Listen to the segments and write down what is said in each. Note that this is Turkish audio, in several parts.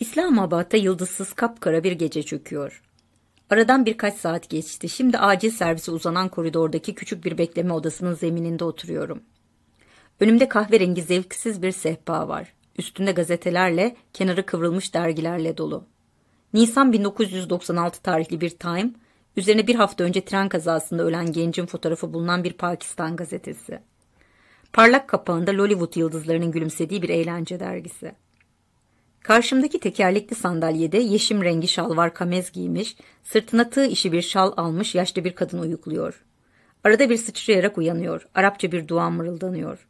İslamabad'da yıldızsız kapkara bir gece çöküyor. Aradan birkaç saat geçti. Şimdi acil servise uzanan koridordaki küçük bir bekleme odasının zemininde oturuyorum. Önümde kahverengi zevksiz bir sehpa var. Üstünde gazetelerle, kenarı kıvrılmış dergilerle dolu. Nisan 1996 tarihli bir Time, üzerine bir hafta önce tren kazasında ölen gencin fotoğrafı bulunan bir Pakistan gazetesi. Parlak kapağında Lollywood yıldızlarının gülümsediği bir eğlence dergisi. Karşımdaki tekerlekli sandalyede yeşim rengi şalvar kamez giymiş, sırtına tığ işi bir şal almış yaşlı bir kadın uyukluyor. Arada bir sıçrayarak uyanıyor, Arapça bir dua mırıldanıyor.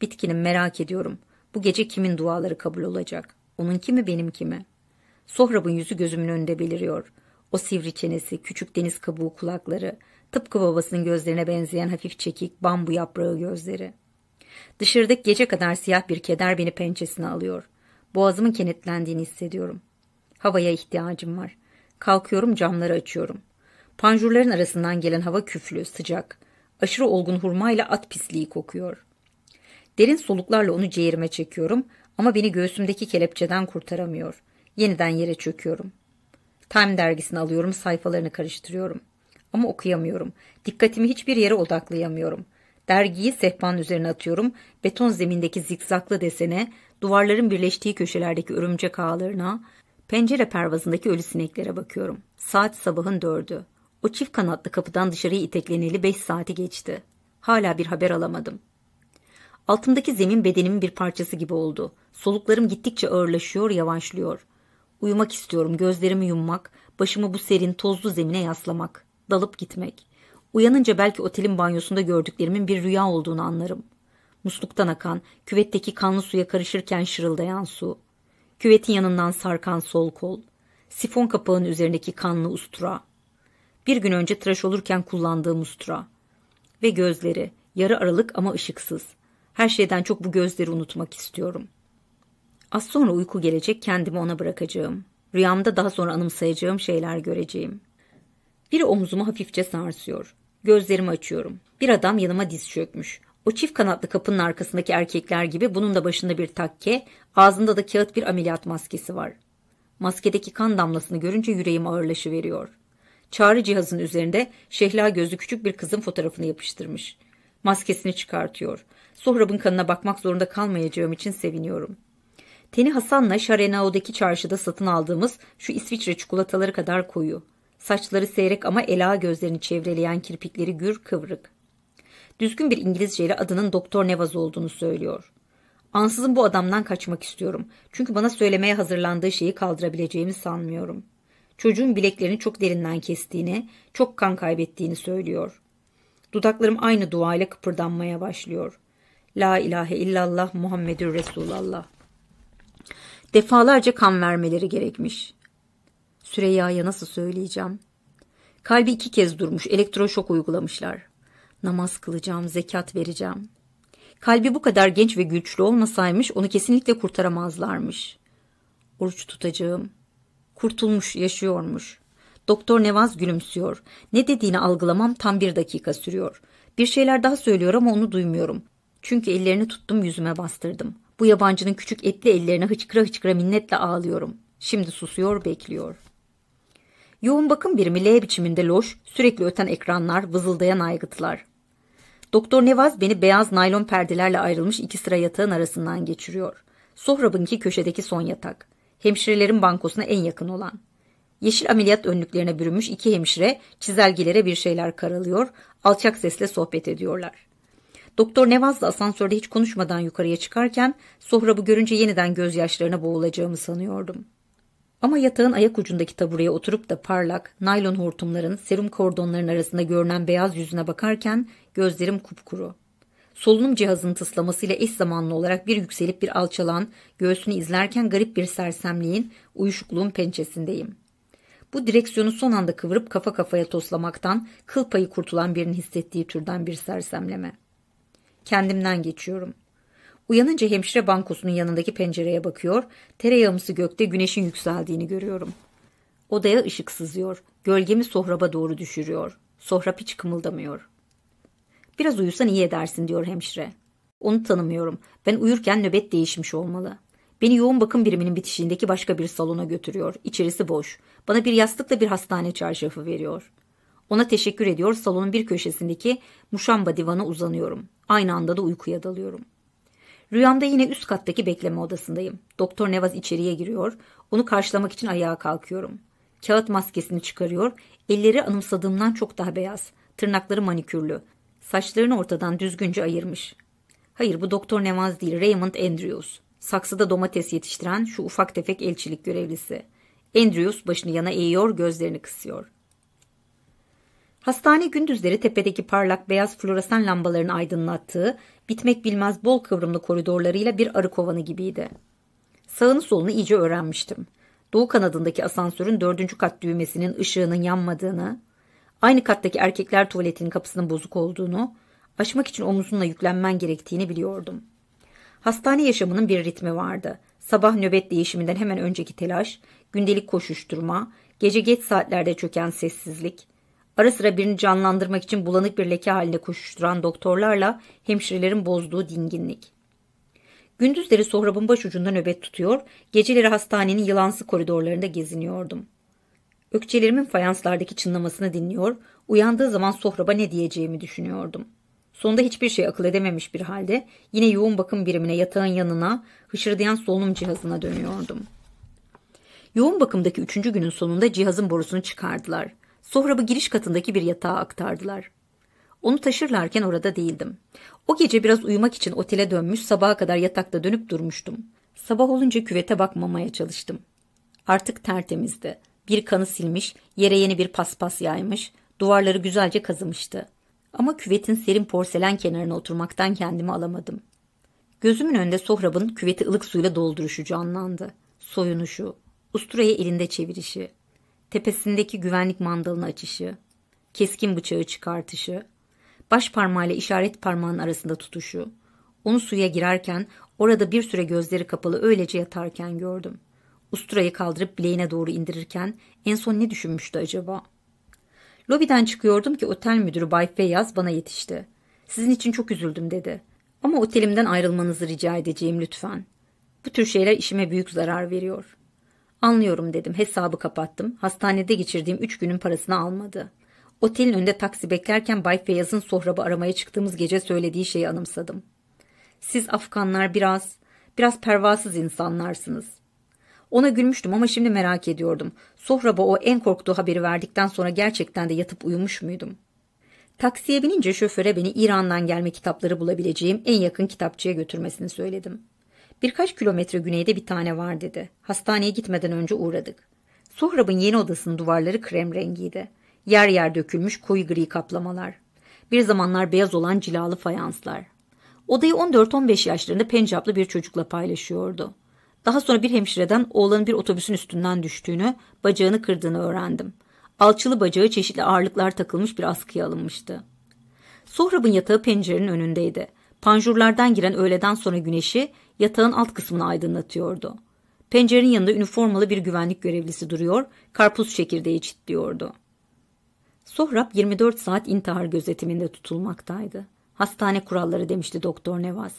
Bitkinim merak ediyorum. Bu gece kimin duaları kabul olacak? Onun kimi benim kimi? Sohrab'ın yüzü gözümün önünde beliriyor. O sivri çenesi, küçük deniz kabuğu kulakları, tıpkı babasının gözlerine benzeyen hafif çekik bambu yaprağı gözleri. Dışarıdaki gece kadar siyah bir keder beni pençesine alıyor. Boğazımın kenetlendiğini hissediyorum. Havaya ihtiyacım var. Kalkıyorum camları açıyorum. Panjurların arasından gelen hava küflü, sıcak. Aşırı olgun hurmayla at pisliği kokuyor. Derin soluklarla onu ciğerime çekiyorum ama beni göğsümdeki kelepçeden kurtaramıyor. Yeniden yere çöküyorum. Time dergisini alıyorum, sayfalarını karıştırıyorum. Ama okuyamıyorum. Dikkatimi hiçbir yere odaklayamıyorum. Dergiyi sehpanın üzerine atıyorum. Beton zemindeki zikzaklı desene, duvarların birleştiği köşelerdeki örümcek ağlarına, pencere pervazındaki ölü sineklere bakıyorum. Saat sabahın dördü. O çift kanatlı kapıdan dışarıya itekleneli beş saati geçti. Hala bir haber alamadım. Altımdaki zemin bedenimin bir parçası gibi oldu. Soluklarım gittikçe ağırlaşıyor, yavaşlıyor. Uyumak istiyorum, gözlerimi yummak, başımı bu serin, tozlu zemine yaslamak, dalıp gitmek. Uyanınca belki otelin banyosunda gördüklerimin bir rüya olduğunu anlarım musluktan akan, küvetteki kanlı suya karışırken şırıldayan su, küvetin yanından sarkan sol kol, sifon kapağının üzerindeki kanlı ustura, bir gün önce tıraş olurken kullandığım ustura ve gözleri, yarı aralık ama ışıksız. Her şeyden çok bu gözleri unutmak istiyorum. Az sonra uyku gelecek kendimi ona bırakacağım. Rüyamda daha sonra anımsayacağım şeyler göreceğim. Biri omzumu hafifçe sarsıyor. Gözlerimi açıyorum. Bir adam yanıma diz çökmüş. O çift kanatlı kapının arkasındaki erkekler gibi bunun da başında bir takke, ağzında da kağıt bir ameliyat maskesi var. Maskedeki kan damlasını görünce yüreğim ağırlaşıveriyor. Çağrı cihazının üzerinde şehla gözlü küçük bir kızın fotoğrafını yapıştırmış. Maskesini çıkartıyor. Suhrab'ın kanına bakmak zorunda kalmayacağım için seviniyorum. Teni Hasan'la Şarenao'daki çarşıda satın aldığımız şu İsviçre çikolataları kadar koyu. Saçları seyrek ama ela gözlerini çevreleyen kirpikleri gür kıvrık düzgün bir İngilizceyle adının Doktor Nevaz olduğunu söylüyor. Ansızın bu adamdan kaçmak istiyorum. Çünkü bana söylemeye hazırlandığı şeyi kaldırabileceğimi sanmıyorum. Çocuğun bileklerini çok derinden kestiğini, çok kan kaybettiğini söylüyor. Dudaklarım aynı duayla kıpırdanmaya başlıyor. La ilahe illallah Muhammedun Resulallah. Defalarca kan vermeleri gerekmiş. Süreyya'ya nasıl söyleyeceğim? Kalbi iki kez durmuş, elektroşok uygulamışlar. Namaz kılacağım, zekat vereceğim. Kalbi bu kadar genç ve güçlü olmasaymış onu kesinlikle kurtaramazlarmış. Oruç tutacağım. Kurtulmuş, yaşıyormuş. Doktor Nevaz gülümsüyor. Ne dediğini algılamam tam bir dakika sürüyor. Bir şeyler daha söylüyor ama onu duymuyorum. Çünkü ellerini tuttum yüzüme bastırdım. Bu yabancının küçük etli ellerine hıçkıra hıçkıra minnetle ağlıyorum. Şimdi susuyor, bekliyor. Yoğun bakım birimi L biçiminde loş, sürekli öten ekranlar, vızıldayan aygıtlar. Doktor Nevaz beni beyaz naylon perdelerle ayrılmış iki sıra yatağın arasından geçiriyor. Sohrab'ınki köşedeki son yatak. Hemşirelerin bankosuna en yakın olan. Yeşil ameliyat önlüklerine bürünmüş iki hemşire çizelgelere bir şeyler karalıyor, alçak sesle sohbet ediyorlar. Doktor Nevaz da asansörde hiç konuşmadan yukarıya çıkarken Sohrab'ı görünce yeniden gözyaşlarına boğulacağımı sanıyordum. Ama yatağın ayak ucundaki tabureye oturup da parlak, naylon hortumların, serum kordonların arasında görünen beyaz yüzüne bakarken gözlerim kupkuru. Solunum cihazının tıslamasıyla eş zamanlı olarak bir yükselip bir alçalan, göğsünü izlerken garip bir sersemliğin, uyuşukluğun pençesindeyim. Bu direksiyonu son anda kıvırıp kafa kafaya toslamaktan kıl payı kurtulan birinin hissettiği türden bir sersemleme. Kendimden geçiyorum.'' Uyanınca hemşire bankosunun yanındaki pencereye bakıyor. Tereyağımsı gökte güneşin yükseldiğini görüyorum. Odaya ışık sızıyor. Gölgemi sohraba doğru düşürüyor. Sohrap hiç kımıldamıyor. Biraz uyusan iyi edersin diyor hemşire. Onu tanımıyorum. Ben uyurken nöbet değişmiş olmalı. Beni yoğun bakım biriminin bitişiğindeki başka bir salona götürüyor. İçerisi boş. Bana bir yastıkla bir hastane çarşafı veriyor. Ona teşekkür ediyor salonun bir köşesindeki muşamba divana uzanıyorum. Aynı anda da uykuya dalıyorum. Rüyamda yine üst kattaki bekleme odasındayım. Doktor Nevaz içeriye giriyor. Onu karşılamak için ayağa kalkıyorum. Kağıt maskesini çıkarıyor. Elleri anımsadığımdan çok daha beyaz. Tırnakları manikürlü. Saçlarını ortadan düzgünce ayırmış. Hayır bu Doktor Nevaz değil Raymond Andrews. Saksıda domates yetiştiren şu ufak tefek elçilik görevlisi. Andrews başını yana eğiyor gözlerini kısıyor. Hastane gündüzleri tepedeki parlak beyaz floresan lambaların aydınlattığı, bitmek bilmez bol kıvrımlı koridorlarıyla bir arı kovanı gibiydi. Sağını solunu iyice öğrenmiştim. Doğu kanadındaki asansörün dördüncü kat düğmesinin ışığının yanmadığını, aynı kattaki erkekler tuvaletinin kapısının bozuk olduğunu, aşmak için omuzunla yüklenmen gerektiğini biliyordum. Hastane yaşamının bir ritmi vardı. Sabah nöbet değişiminden hemen önceki telaş, gündelik koşuşturma, gece geç saatlerde çöken sessizlik, Ara sıra birini canlandırmak için bulanık bir leke halinde koşuşturan doktorlarla hemşirelerin bozduğu dinginlik. Gündüzleri sohrabın başucunda nöbet tutuyor, geceleri hastanenin yılansı koridorlarında geziniyordum. Ökçelerimin fayanslardaki çınlamasını dinliyor, uyandığı zaman sohraba ne diyeceğimi düşünüyordum. Sonunda hiçbir şey akıl edememiş bir halde yine yoğun bakım birimine yatağın yanına hışırdayan solunum cihazına dönüyordum. Yoğun bakımdaki üçüncü günün sonunda cihazın borusunu çıkardılar. Sohrab'ı giriş katındaki bir yatağa aktardılar. Onu taşırlarken orada değildim. O gece biraz uyumak için otele dönmüş sabaha kadar yatakta dönüp durmuştum. Sabah olunca küvete bakmamaya çalıştım. Artık tertemizdi. Bir kanı silmiş, yere yeni bir paspas yaymış, duvarları güzelce kazımıştı. Ama küvetin serin porselen kenarına oturmaktan kendimi alamadım. Gözümün önünde Sohrab'ın küveti ılık suyla dolduruşu canlandı. Soyunuşu, usturayı elinde çevirişi, tepesindeki güvenlik mandalını açışı, keskin bıçağı çıkartışı, baş parmağıyla işaret parmağının arasında tutuşu, onu suya girerken orada bir süre gözleri kapalı öylece yatarken gördüm. Usturayı kaldırıp bileğine doğru indirirken en son ne düşünmüştü acaba? Lobiden çıkıyordum ki otel müdürü Bay Feyyaz bana yetişti. Sizin için çok üzüldüm dedi. Ama otelimden ayrılmanızı rica edeceğim lütfen. Bu tür şeyler işime büyük zarar veriyor. Anlıyorum dedim hesabı kapattım. Hastanede geçirdiğim üç günün parasını almadı. Otelin önünde taksi beklerken Bay Feyyaz'ın sohrabı aramaya çıktığımız gece söylediği şeyi anımsadım. Siz Afganlar biraz, biraz pervasız insanlarsınız. Ona gülmüştüm ama şimdi merak ediyordum. Sohraba o en korktuğu haberi verdikten sonra gerçekten de yatıp uyumuş muydum? Taksiye binince şoföre beni İran'dan gelme kitapları bulabileceğim en yakın kitapçıya götürmesini söyledim. Birkaç kilometre güneyde bir tane var dedi. Hastaneye gitmeden önce uğradık. Sohrab'ın yeni odasının duvarları krem rengiydi. Yer yer dökülmüş koyu gri kaplamalar. Bir zamanlar beyaz olan cilalı fayanslar. Odayı 14-15 yaşlarında pencaplı bir çocukla paylaşıyordu. Daha sonra bir hemşireden oğlanın bir otobüsün üstünden düştüğünü, bacağını kırdığını öğrendim. Alçılı bacağı çeşitli ağırlıklar takılmış bir askıya alınmıştı. Sohrab'ın yatağı pencerenin önündeydi. Panjurlardan giren öğleden sonra güneşi yatağın alt kısmını aydınlatıyordu. Pencerenin yanında üniformalı bir güvenlik görevlisi duruyor, karpuz çekirdeği çitliyordu. Sohrab 24 saat intihar gözetiminde tutulmaktaydı. Hastane kuralları demişti doktor Nevaz.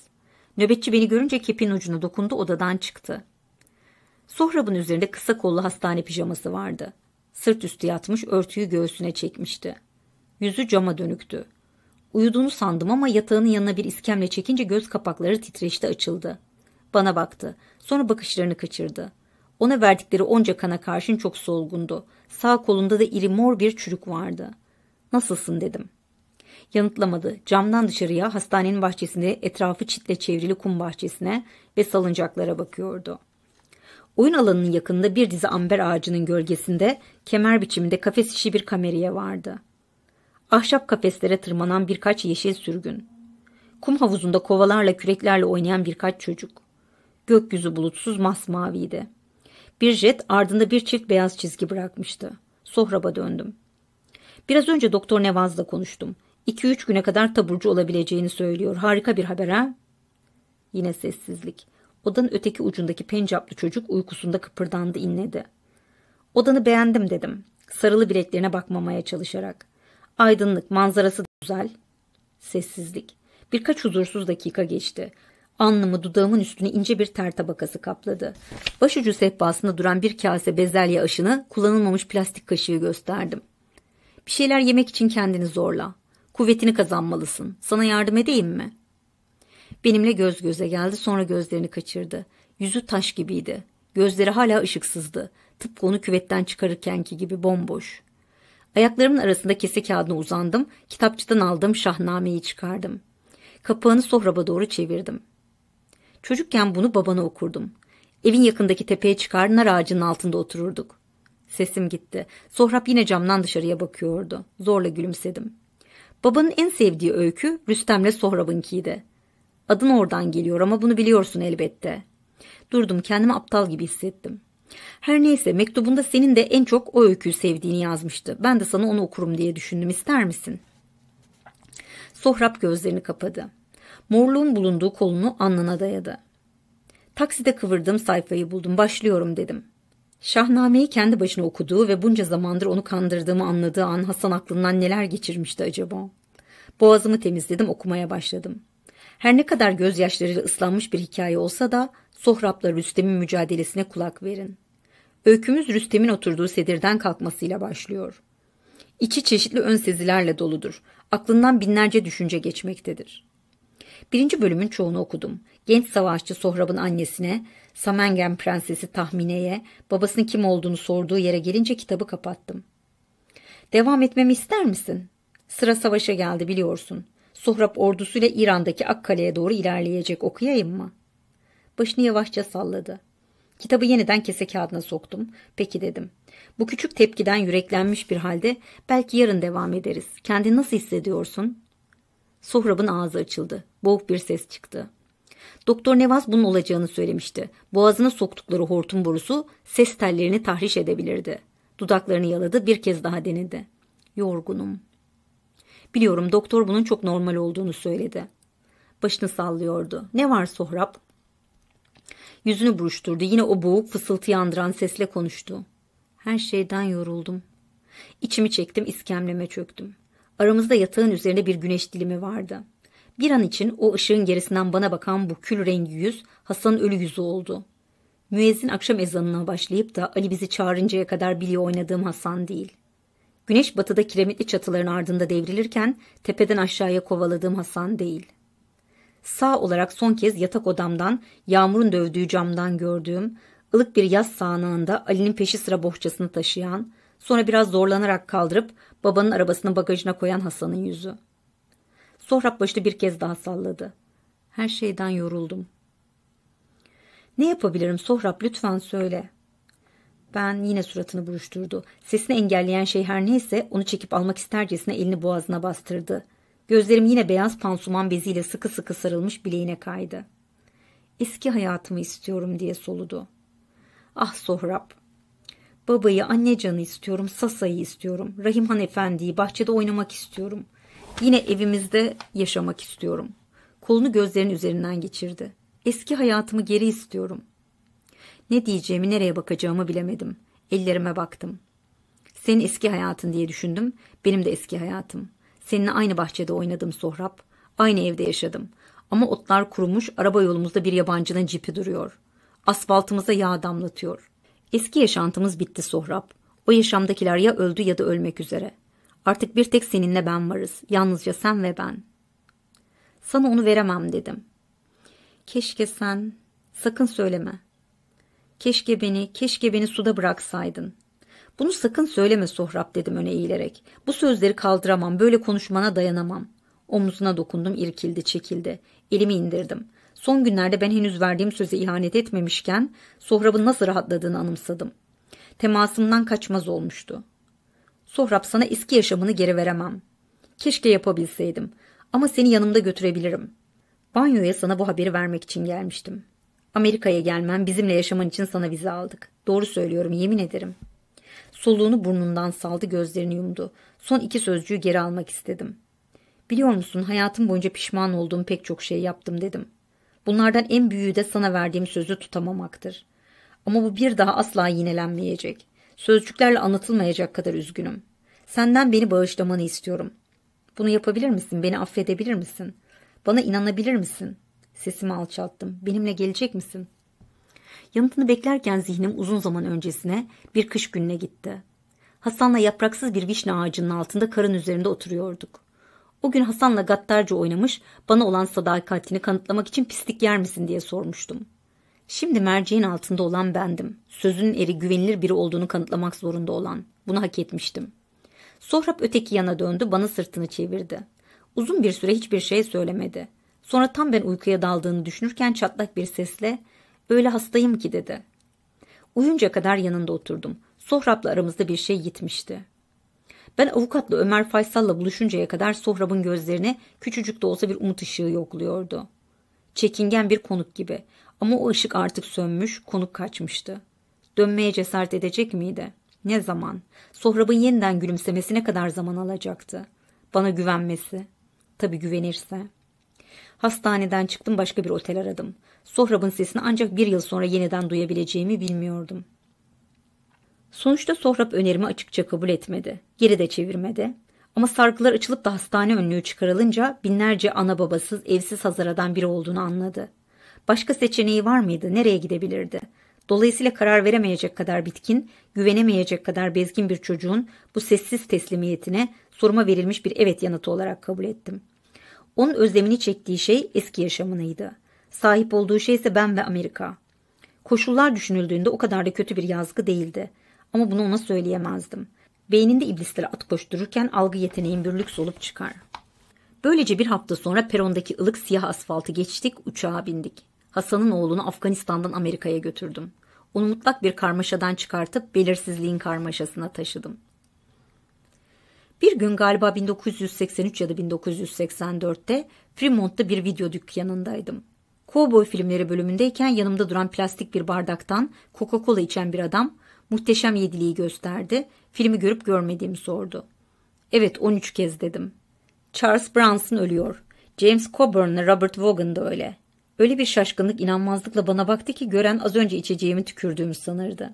Nöbetçi beni görünce kepin ucuna dokundu odadan çıktı. Sohrab'ın üzerinde kısa kollu hastane pijaması vardı. Sırt üstü yatmış örtüyü göğsüne çekmişti. Yüzü cama dönüktü. Uyuduğunu sandım ama yatağının yanına bir iskemle çekince göz kapakları titreşti açıldı bana baktı. Sonra bakışlarını kaçırdı. Ona verdikleri onca kana karşın çok solgundu. Sağ kolunda da iri mor bir çürük vardı. Nasılsın dedim. Yanıtlamadı. Camdan dışarıya hastanenin bahçesinde etrafı çitle çevrili kum bahçesine ve salıncaklara bakıyordu. Oyun alanının yakınında bir dizi amber ağacının gölgesinde kemer biçiminde kafes işi bir kameriye vardı. Ahşap kafeslere tırmanan birkaç yeşil sürgün. Kum havuzunda kovalarla küreklerle oynayan birkaç çocuk. Gökyüzü bulutsuz masmaviydi. Bir jet ardında bir çift beyaz çizgi bırakmıştı. Sohraba döndüm. Biraz önce Doktor Nevaz'la konuştum. 2-3 güne kadar taburcu olabileceğini söylüyor. Harika bir haber ha? Yine sessizlik. Odanın öteki ucundaki pencaplı çocuk uykusunda kıpırdandı inledi. Odanı beğendim dedim. Sarılı bileklerine bakmamaya çalışarak. Aydınlık, manzarası da güzel. Sessizlik. Birkaç huzursuz dakika geçti. Alnımı dudağımın üstüne ince bir ter tabakası kapladı. Başucu sehpasında duran bir kase bezelye aşını kullanılmamış plastik kaşığı gösterdim. Bir şeyler yemek için kendini zorla. Kuvvetini kazanmalısın. Sana yardım edeyim mi? Benimle göz göze geldi sonra gözlerini kaçırdı. Yüzü taş gibiydi. Gözleri hala ışıksızdı. Tıpkı onu küvetten çıkarırkenki gibi bomboş. Ayaklarımın arasında kese kağıdına uzandım. Kitapçıdan aldığım şahnameyi çıkardım. Kapağını sohraba doğru çevirdim. Çocukken bunu babana okurdum. Evin yakındaki tepeye çıkar nar ağacının altında otururduk. Sesim gitti. Sohrap yine camdan dışarıya bakıyordu. Zorla gülümsedim. Babanın en sevdiği öykü Rüstem'le Sohrab'ınkiydi. Adın oradan geliyor ama bunu biliyorsun elbette. Durdum kendimi aptal gibi hissettim. Her neyse mektubunda senin de en çok o öyküyü sevdiğini yazmıştı. Ben de sana onu okurum diye düşündüm ister misin? Sohrap gözlerini kapadı morluğun bulunduğu kolunu alnına dayadı. Takside kıvırdığım sayfayı buldum, başlıyorum dedim. Şahnameyi kendi başına okuduğu ve bunca zamandır onu kandırdığımı anladığı an Hasan aklından neler geçirmişti acaba? Boğazımı temizledim, okumaya başladım. Her ne kadar gözyaşlarıyla ıslanmış bir hikaye olsa da Sohrab'la Rüstem'in mücadelesine kulak verin. Öykümüz Rüstem'in oturduğu sedirden kalkmasıyla başlıyor. İçi çeşitli önsezilerle doludur. Aklından binlerce düşünce geçmektedir. Birinci bölümün çoğunu okudum. Genç savaşçı Sohrab'ın annesine, Samengen prensesi Tahmine'ye, babasının kim olduğunu sorduğu yere gelince kitabı kapattım. Devam etmemi ister misin? Sıra savaşa geldi biliyorsun. Sohrab ordusuyla İran'daki Akkale'ye doğru ilerleyecek okuyayım mı? Başını yavaşça salladı. Kitabı yeniden kese kağıdına soktum. Peki dedim. Bu küçük tepkiden yüreklenmiş bir halde belki yarın devam ederiz. Kendi nasıl hissediyorsun? Suhrab'ın ağzı açıldı. Boğuk bir ses çıktı. Doktor Nevaz bunun olacağını söylemişti. Boğazına soktukları hortum borusu ses tellerini tahriş edebilirdi. Dudaklarını yaladı bir kez daha denedi. Yorgunum. Biliyorum doktor bunun çok normal olduğunu söyledi. Başını sallıyordu. Ne var Sohrab? Yüzünü buruşturdu. Yine o boğuk fısıltı yandıran sesle konuştu. Her şeyden yoruldum. İçimi çektim iskemleme çöktüm. Aramızda yatağın üzerinde bir güneş dilimi vardı. Bir an için o ışığın gerisinden bana bakan bu kül rengi yüz Hasan'ın ölü yüzü oldu. Müezzin akşam ezanına başlayıp da Ali bizi çağırıncaya kadar biliyor oynadığım Hasan değil. Güneş batıda kiremitli çatıların ardında devrilirken tepeden aşağıya kovaladığım Hasan değil. Sağ olarak son kez yatak odamdan yağmurun dövdüğü camdan gördüğüm ılık bir yaz sağanağında Ali'nin peşi sıra bohçasını taşıyan Sonra biraz zorlanarak kaldırıp babanın arabasının bagajına koyan Hasan'ın yüzü. Sohrab başını bir kez daha salladı. Her şeyden yoruldum. Ne yapabilirim Sohrab lütfen söyle. Ben yine suratını buruşturdu. Sesini engelleyen şey her neyse onu çekip almak istercesine elini boğazına bastırdı. Gözlerim yine beyaz pansuman beziyle sıkı sıkı sarılmış bileğine kaydı. Eski hayatımı istiyorum diye soludu. Ah Sohrab Babayı, annecanı istiyorum, Sasa'yı istiyorum. Rahimhan Efendi'yi bahçede oynamak istiyorum. Yine evimizde yaşamak istiyorum. Kolunu gözlerinin üzerinden geçirdi. Eski hayatımı geri istiyorum. Ne diyeceğimi, nereye bakacağımı bilemedim. Ellerime baktım. Senin eski hayatın diye düşündüm. Benim de eski hayatım. Seninle aynı bahçede oynadım Sohrab. Aynı evde yaşadım. Ama otlar kurumuş, araba yolumuzda bir yabancının cipi duruyor. Asfaltımıza yağ damlatıyor. Eski yaşantımız bitti Sohrab. O yaşamdakiler ya öldü ya da ölmek üzere. Artık bir tek seninle ben varız. Yalnızca sen ve ben. Sana onu veremem dedim. Keşke sen... Sakın söyleme. Keşke beni, keşke beni suda bıraksaydın. Bunu sakın söyleme Sohrab dedim öne eğilerek. Bu sözleri kaldıramam, böyle konuşmana dayanamam. Omuzuna dokundum, irkildi, çekildi. Elimi indirdim. Son günlerde ben henüz verdiğim söze ihanet etmemişken Sohrab'ın nasıl rahatladığını anımsadım. Temasımdan kaçmaz olmuştu. Sohrab sana eski yaşamını geri veremem. Keşke yapabilseydim ama seni yanımda götürebilirim. Banyoya sana bu haberi vermek için gelmiştim. Amerika'ya gelmen bizimle yaşaman için sana vize aldık. Doğru söylüyorum yemin ederim. Soluğunu burnundan saldı gözlerini yumdu. Son iki sözcüğü geri almak istedim. Biliyor musun hayatım boyunca pişman olduğum pek çok şey yaptım dedim. Bunlardan en büyüğü de sana verdiğim sözü tutamamaktır. Ama bu bir daha asla yinelenmeyecek. Sözcüklerle anlatılmayacak kadar üzgünüm. Senden beni bağışlamanı istiyorum. Bunu yapabilir misin? Beni affedebilir misin? Bana inanabilir misin? Sesimi alçalttım. Benimle gelecek misin? Yanıtını beklerken zihnim uzun zaman öncesine bir kış gününe gitti. Hasan'la yapraksız bir vişne ağacının altında karın üzerinde oturuyorduk. O gün Hasan'la gaddarca oynamış, bana olan sadakatini kanıtlamak için pislik yer misin diye sormuştum. Şimdi merceğin altında olan bendim. Sözünün eri güvenilir biri olduğunu kanıtlamak zorunda olan. Bunu hak etmiştim. Sohrab öteki yana döndü, bana sırtını çevirdi. Uzun bir süre hiçbir şey söylemedi. Sonra tam ben uykuya daldığını düşünürken çatlak bir sesle ''Öyle hastayım ki'' dedi. Uyunca kadar yanında oturdum. Sohrab'la aramızda bir şey gitmişti. Ben avukatla Ömer Faysal'la buluşuncaya kadar Sohrab'ın gözlerine küçücük de olsa bir umut ışığı yokluyordu. Çekingen bir konuk gibi ama o ışık artık sönmüş, konuk kaçmıştı. Dönmeye cesaret edecek miydi? Ne zaman? Sohrab'ın yeniden gülümsemesine kadar zaman alacaktı? Bana güvenmesi. Tabii güvenirse. Hastaneden çıktım başka bir otel aradım. Sohrab'ın sesini ancak bir yıl sonra yeniden duyabileceğimi bilmiyordum. Sonuçta Sohrab önerimi açıkça kabul etmedi. Geri de çevirmedi. Ama sargılar açılıp da hastane önlüğü çıkarılınca binlerce ana babasız, evsiz Hazara'dan biri olduğunu anladı. Başka seçeneği var mıydı? Nereye gidebilirdi? Dolayısıyla karar veremeyecek kadar bitkin, güvenemeyecek kadar bezgin bir çocuğun bu sessiz teslimiyetine soruma verilmiş bir evet yanıtı olarak kabul ettim. Onun özlemini çektiği şey eski yaşamınıydı. Sahip olduğu şey ise ben ve Amerika. Koşullar düşünüldüğünde o kadar da kötü bir yazgı değildi. Ama bunu ona söyleyemezdim. Beyninde iblislere at koştururken algı yeteneğim bir lüks olup çıkar. Böylece bir hafta sonra perondaki ılık siyah asfaltı geçtik, uçağa bindik. Hasan'ın oğlunu Afganistan'dan Amerika'ya götürdüm. Onu mutlak bir karmaşadan çıkartıp belirsizliğin karmaşasına taşıdım. Bir gün galiba 1983 ya da 1984'te Fremont'ta bir video dükkanındaydım. Cowboy filmleri bölümündeyken yanımda duran plastik bir bardaktan Coca-Cola içen bir adam Muhteşem yediliği gösterdi. Filmi görüp görmediğimi sordu. Evet 13 kez dedim. Charles Bronson ölüyor. James Coburn'la Robert Vaughan da öyle. Öyle bir şaşkınlık inanmazlıkla bana baktı ki gören az önce içeceğimi tükürdüğümü sanırdı.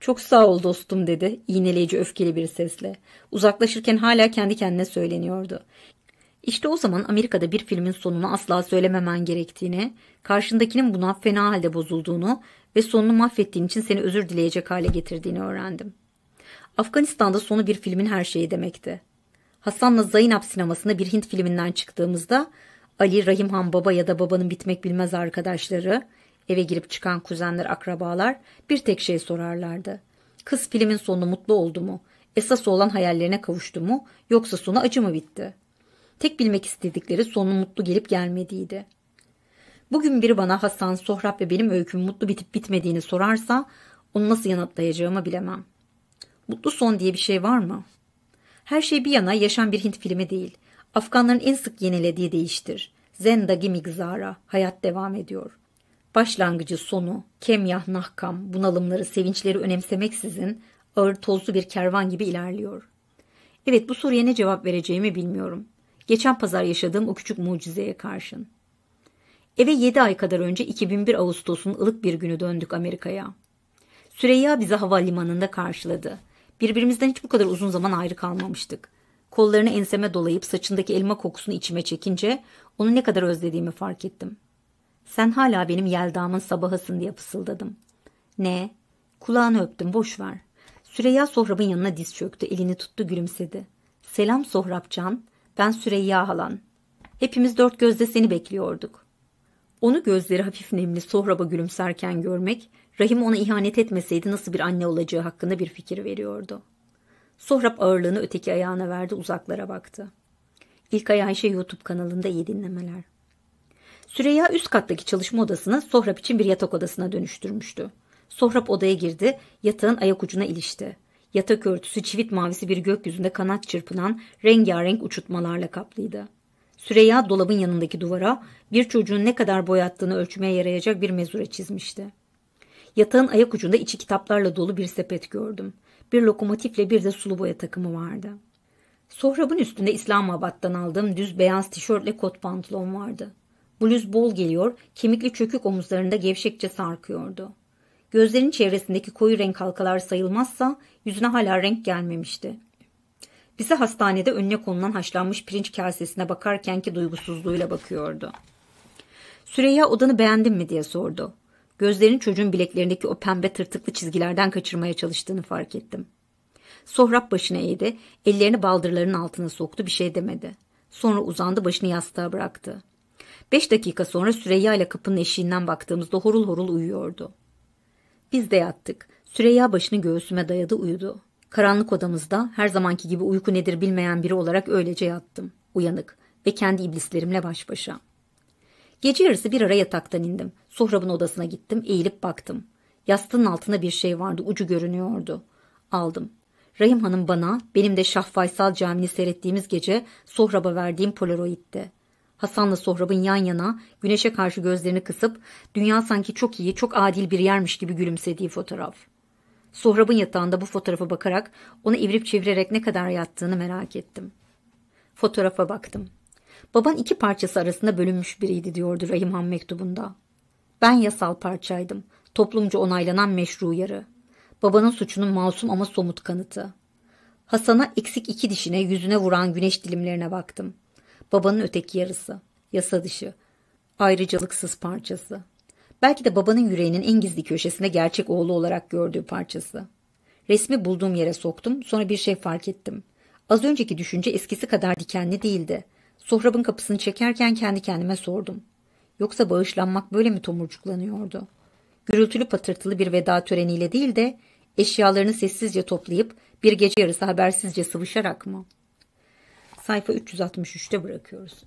Çok sağ ol dostum dedi iğneleyici öfkeli bir sesle. Uzaklaşırken hala kendi kendine söyleniyordu. İşte o zaman Amerika'da bir filmin sonunu asla söylememen gerektiğini, karşındakinin buna fena halde bozulduğunu ve sonunu mahvettiğin için seni özür dileyecek hale getirdiğini öğrendim. Afganistan'da sonu bir filmin her şeyi demekti. Hasan'la Zainab sinemasında bir Hint filminden çıktığımızda Ali, Rahimhan Baba ya da babanın bitmek bilmez arkadaşları, eve girip çıkan kuzenler, akrabalar bir tek şey sorarlardı. Kız filmin sonu mutlu oldu mu? Esas olan hayallerine kavuştu mu? Yoksa sonu acı mı bitti?'' Tek bilmek istedikleri sonun mutlu gelip gelmediğiydi. Bugün biri bana Hasan, Sohrab ve benim öyküm mutlu bitip bitmediğini sorarsa onu nasıl yanıtlayacağımı bilemem. Mutlu son diye bir şey var mı? Her şey bir yana yaşan bir Hint filmi değil. Afganların en sık yenilediği değiştir. Zendagi migzara, hayat devam ediyor. Başlangıcı, sonu, kemyah, nahkam, bunalımları, sevinçleri önemsemeksizin ağır tozlu bir kervan gibi ilerliyor. Evet bu soruya ne cevap vereceğimi bilmiyorum. Geçen pazar yaşadığım o küçük mucizeye karşın. Eve yedi ay kadar önce 2001 Ağustos'un ılık bir günü döndük Amerika'ya. Süreyya bizi havalimanında karşıladı. Birbirimizden hiç bu kadar uzun zaman ayrı kalmamıştık. Kollarını enseme dolayıp saçındaki elma kokusunu içime çekince onu ne kadar özlediğimi fark ettim. Sen hala benim Yelda'mın sabahısın diye fısıldadım. Ne? Kulağını öptüm boş ver. Süreyya Sohrab'ın yanına diz çöktü elini tuttu gülümsedi. Selam Sohrabcan ben Süreyya halan. Hepimiz dört gözle seni bekliyorduk. Onu gözleri hafif nemli sohraba gülümserken görmek, Rahim ona ihanet etmeseydi nasıl bir anne olacağı hakkında bir fikir veriyordu. Sohrab ağırlığını öteki ayağına verdi uzaklara baktı. İlk ay Ayşe YouTube kanalında iyi dinlemeler. Süreyya üst kattaki çalışma odasını Sohrab için bir yatak odasına dönüştürmüştü. Sohrab odaya girdi, yatağın ayak ucuna ilişti. Yatak örtüsü çivit mavisi bir gökyüzünde kanat çırpınan rengarenk uçutmalarla kaplıydı. Süreyya dolabın yanındaki duvara bir çocuğun ne kadar boyattığını ölçmeye yarayacak bir mezure çizmişti. Yatağın ayak ucunda içi kitaplarla dolu bir sepet gördüm. Bir lokomotifle bir de sulu boya takımı vardı. Sohrabın üstünde İslamabad'dan aldığım düz beyaz tişörtle kot pantolon vardı. Bluz bol geliyor, kemikli çökük omuzlarında gevşekçe sarkıyordu. Gözlerin çevresindeki koyu renk halkalar sayılmazsa yüzüne hala renk gelmemişti. Bize hastanede önüne konulan haşlanmış pirinç kasesine bakarkenki duygusuzluğuyla bakıyordu. Süreyya odanı beğendin mi diye sordu. Gözlerin çocuğun bileklerindeki o pembe tırtıklı çizgilerden kaçırmaya çalıştığını fark ettim. Sohrap başını eğdi, ellerini baldırların altına soktu bir şey demedi. Sonra uzandı başını yastığa bıraktı. Beş dakika sonra Süreyya ile kapının eşiğinden baktığımızda horul horul uyuyordu. Biz de yattık. Süreyya başını göğsüme dayadı uyudu. Karanlık odamızda her zamanki gibi uyku nedir bilmeyen biri olarak öylece yattım. Uyanık ve kendi iblislerimle baş başa. Gece yarısı bir ara yataktan indim. Sohrab'ın odasına gittim, eğilip baktım. Yastığın altında bir şey vardı, ucu görünüyordu. Aldım. Rahim Hanım bana, benim de Şah Faysal Camii'ni seyrettiğimiz gece Sohrab'a verdiğim Polaroid'ti. Hasan'la Sohrab'ın yan yana güneşe karşı gözlerini kısıp dünya sanki çok iyi, çok adil bir yermiş gibi gülümsediği fotoğraf. Sohrab'ın yatağında bu fotoğrafa bakarak onu evirip çevirerek ne kadar yattığını merak ettim. Fotoğrafa baktım. Baban iki parçası arasında bölünmüş biriydi diyordu Rahimhan mektubunda. Ben yasal parçaydım. Toplumca onaylanan meşru yarı. Babanın suçunun masum ama somut kanıtı. Hasan'a eksik iki dişine yüzüne vuran güneş dilimlerine baktım. Babanın öteki yarısı. Yasa dışı. Ayrıcalıksız parçası. Belki de babanın yüreğinin en gizli köşesinde gerçek oğlu olarak gördüğü parçası. Resmi bulduğum yere soktum. Sonra bir şey fark ettim. Az önceki düşünce eskisi kadar dikenli değildi. Sohrab'ın kapısını çekerken kendi kendime sordum. Yoksa bağışlanmak böyle mi tomurcuklanıyordu? Gürültülü patırtılı bir veda töreniyle değil de eşyalarını sessizce toplayıp bir gece yarısı habersizce sıvışarak mı?'' sayfa 363'te bırakıyoruz.